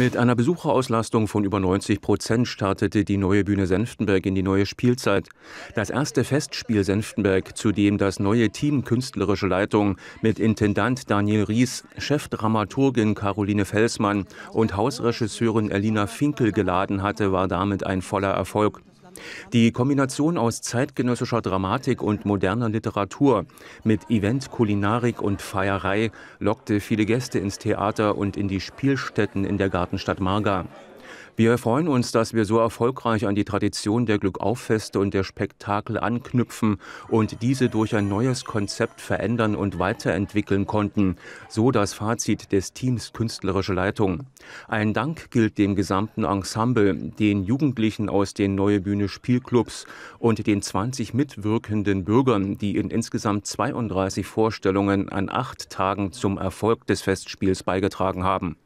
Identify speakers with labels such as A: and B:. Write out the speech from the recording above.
A: Mit einer Besucherauslastung von über 90 Prozent startete die neue Bühne Senftenberg in die neue Spielzeit. Das erste Festspiel Senftenberg, zu dem das neue Team künstlerische Leitung mit Intendant Daniel Ries, Chefdramaturgin Caroline Felsmann und Hausregisseurin Elina Finkel geladen hatte, war damit ein voller Erfolg. Die Kombination aus zeitgenössischer Dramatik und moderner Literatur mit Event, Kulinarik und Feierei lockte viele Gäste ins Theater und in die Spielstätten in der Gartenstadt Marga. Wir freuen uns, dass wir so erfolgreich an die Tradition der Glückauffeste und der Spektakel anknüpfen und diese durch ein neues Konzept verändern und weiterentwickeln konnten. So das Fazit des Teams Künstlerische Leitung. Ein Dank gilt dem gesamten Ensemble, den Jugendlichen aus den Neue Bühne Spielclubs und den 20 mitwirkenden Bürgern, die in insgesamt 32 Vorstellungen an acht Tagen zum Erfolg des Festspiels beigetragen haben.